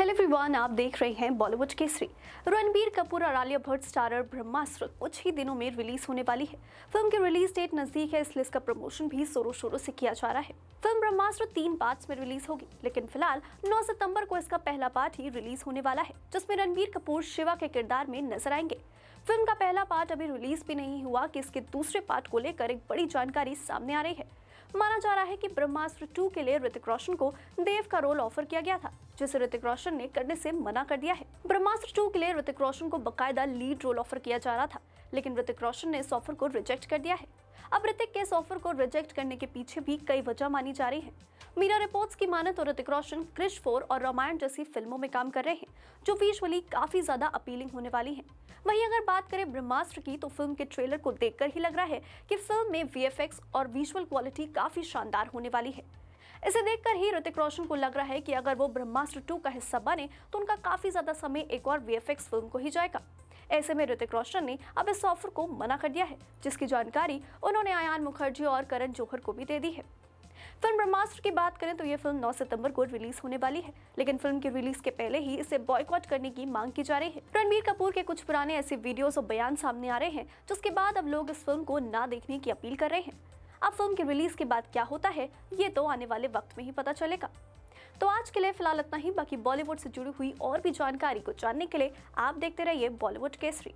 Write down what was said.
hello everyone आप देख रहे हैं बॉलीवुड केसरी रणबीर कपूर और आलिया भट्ट स्टारर ब्रह्मास्त्र कुछ ही दिनों में रिलीज होने वाली है फिल्म की रिलीज डेट नजदीक है इसलिए इसका प्रमोशन भी जोरों शोरों से किया जा रहा है फिल्म ब्रह्मास्त्र तीन पार्ट्स में रिलीज होगी लेकिन फिलहाल 9 सितंबर को इसका पहला पार्ट ही रिलीज होने वाला है जिसमें रणबीर कपूर शिवा के किरदार में नजर आएंगे फिल्म का पहला पार्ट अभी रिलीज भी नहीं हुआ कि इसके दूसरे पार्ट को लेकर एक बड़ी जानकारी सामने आ रही है माना जा रहा है कि ब्रह्मास्त्र 2 के लिए ऋतिक रोशन को देव का रोल ऑफर किया गया था जिसे ऋतिक रोशन ने करने से मना कर दिया है ब्रह्मास्त्र टू के लिए ऋतिक रोशन को बकायदा लीड रोल ऑफर किया जा रहा था लेकिन ऋतिक रोशन ने इस ऑफर को रिजेक्ट कर दिया है अब ऋतिक के इस ऑफर को रिजेक्ट करने के पीछे भी कई वजह मानी जा रही है मीरा रिपोर्ट्स की माने तो ऋतिक रोशन क्रिश फोर और रामायण जैसी फिल्मों में काम कर रहे हैं जो विजुअली काफी ज्यादा अपीलिंग होने वाली है वहीं अगर बात करें ब्रह्मास्त्र की तो फिल्म के ट्रेलर को देखकर ही लग रहा है कि फिल्म में वीएफएक्स और विजुअल क्वालिटी काफी शानदार होने वाली है इसे देखकर ही ऋतिक रोशन को लग रहा है कि अगर वो ब्रह्मास्त्र टू का हिस्सा बने तो उनका काफी ज्यादा समय एक और वीएफएक्स फिल्म को ही जाएगा ऐसे में ऋतिक रोशन ने अब इस ऑफर को मना कर दिया है जिसकी जानकारी उन्होंने आयान मुखर्जी और करण जौहर को भी दे दी है फिल्म ब्रह्मास्त्र की बात करें तो यह फिल्म 9 सितंबर को रिलीज होने वाली है लेकिन फिल्म की रिलीज के पहले ही इसे बॉयकॉट करने की मांग की जा रही है रणबीर कपूर के कुछ पुराने ऐसे वीडियोस और बयान सामने आ रहे हैं जिसके बाद अब लोग इस फिल्म को ना देखने की अपील कर रहे हैं अब फिल्म के रिलीज के बाद क्या होता है ये तो आने वाले वक्त में ही पता चलेगा तो आज के लिए फिलहाल इतना ही बाकी बॉलीवुड से जुड़ी हुई और भी जानकारी को जानने के लिए आप देखते रहिए बॉलीवुड केसरी